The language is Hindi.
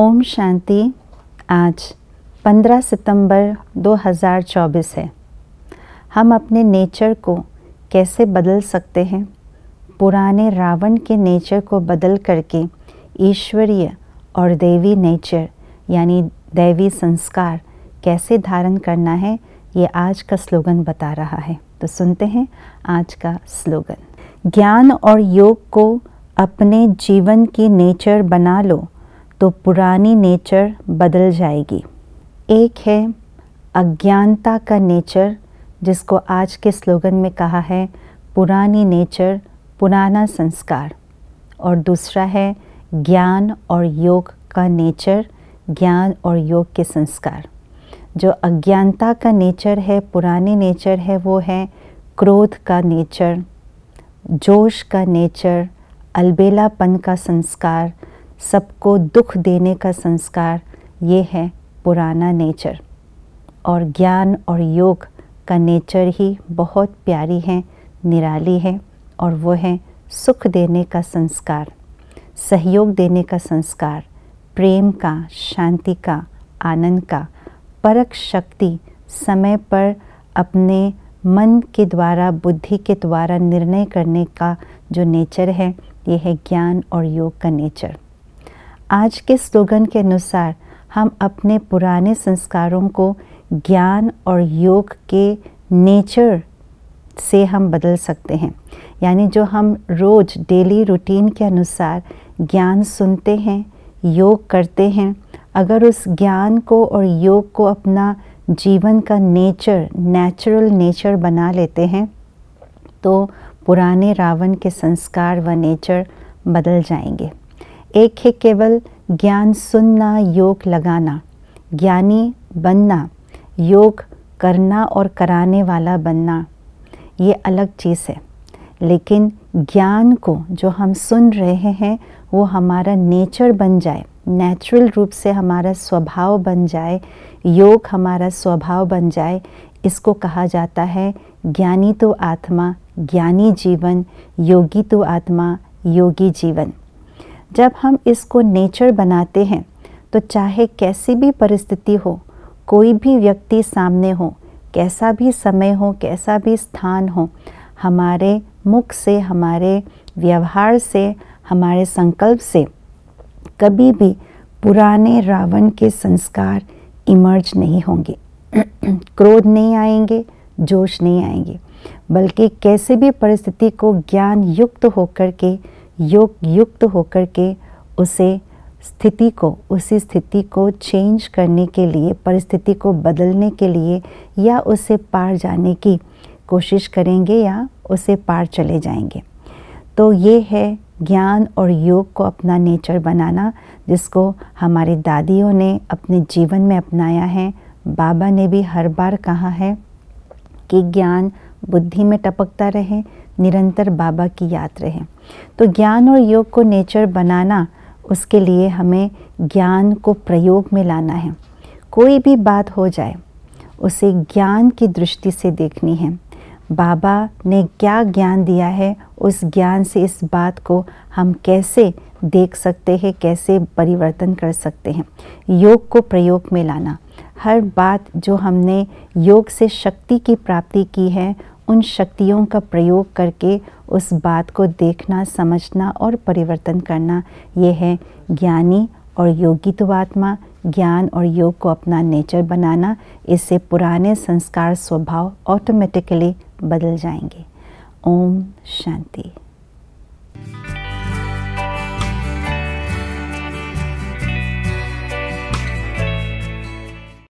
ओम शांति आज 15 सितंबर 2024 है हम अपने नेचर को कैसे बदल सकते हैं पुराने रावण के नेचर को बदल करके ईश्वरीय और देवी नेचर यानी दैवी संस्कार कैसे धारण करना है ये आज का स्लोगन बता रहा है तो सुनते हैं आज का स्लोगन ज्ञान और योग को अपने जीवन की नेचर बना लो तो पुरानी नेचर बदल जाएगी एक है अज्ञानता का नेचर जिसको आज के स्लोगन में कहा है पुरानी नेचर पुराना संस्कार और दूसरा है ज्ञान और योग का नेचर ज्ञान और योग के संस्कार जो अज्ञानता का नेचर है पुराने नेचर है वो है क्रोध का नेचर जोश का नेचर अलबेलापन का संस्कार सबको दुख देने का संस्कार ये है पुराना नेचर और ज्ञान और योग का नेचर ही बहुत प्यारी है निराली है और वो है सुख देने का संस्कार सहयोग देने का संस्कार प्रेम का शांति का आनंद का परक शक्ति समय पर अपने मन के द्वारा बुद्धि के द्वारा निर्णय करने का जो नेचर है ये है ज्ञान और योग का नेचर आज के स्लोगन के अनुसार हम अपने पुराने संस्कारों को ज्ञान और योग के नेचर से हम बदल सकते हैं यानी जो हम रोज डेली रूटीन के अनुसार ज्ञान सुनते हैं योग करते हैं अगर उस ज्ञान को और योग को अपना जीवन का नेचर नेचुरल नेचर बना लेते हैं तो पुराने रावण के संस्कार व नेचर बदल जाएंगे एक है केवल ज्ञान सुनना योग लगाना ज्ञानी बनना योग करना और कराने वाला बनना ये अलग चीज़ है लेकिन ज्ञान को जो हम सुन रहे हैं वो हमारा नेचर बन जाए नेचुरल रूप से हमारा स्वभाव बन जाए योग हमारा स्वभाव बन जाए इसको कहा जाता है ज्ञानी तो आत्मा ज्ञानी जीवन योगी तो आत्मा योगी जीवन जब हम इसको नेचर बनाते हैं तो चाहे कैसी भी परिस्थिति हो कोई भी व्यक्ति सामने हो कैसा भी समय हो कैसा भी स्थान हो हमारे मुख से हमारे व्यवहार से हमारे संकल्प से कभी भी पुराने रावण के संस्कार इमर्ज नहीं होंगे क्रोध नहीं आएंगे जोश नहीं आएंगे बल्कि कैसे भी परिस्थिति को ज्ञान युक्त होकर के योग युक्त होकर के उसे स्थिति को उसी स्थिति को चेंज करने के लिए परिस्थिति को बदलने के लिए या उसे पार जाने की कोशिश करेंगे या उसे पार चले जाएंगे तो ये है ज्ञान और योग को अपना नेचर बनाना जिसको हमारी दादियों ने अपने जीवन में अपनाया है बाबा ने भी हर बार कहा है कि ज्ञान बुद्धि में टपकता रहे निरंतर बाबा की याद रहे तो ज्ञान और योग को नेचर बनाना उसके लिए हमें ज्ञान को प्रयोग में लाना है कोई भी बात हो जाए उसे ज्ञान की दृष्टि से देखनी है बाबा ने क्या ज्ञान दिया है उस ज्ञान से इस बात को हम कैसे देख सकते हैं कैसे परिवर्तन कर सकते हैं योग को प्रयोग में लाना हर बात जो हमने योग से शक्ति की प्राप्ति की है उन शक्तियों का प्रयोग करके उस बात को देखना समझना और परिवर्तन करना ये है ज्ञानी और योगी तो आत्मा ज्ञान और योग को अपना नेचर बनाना इससे पुराने संस्कार स्वभाव ऑटोमेटिकली बदल जाएंगे ओम शांति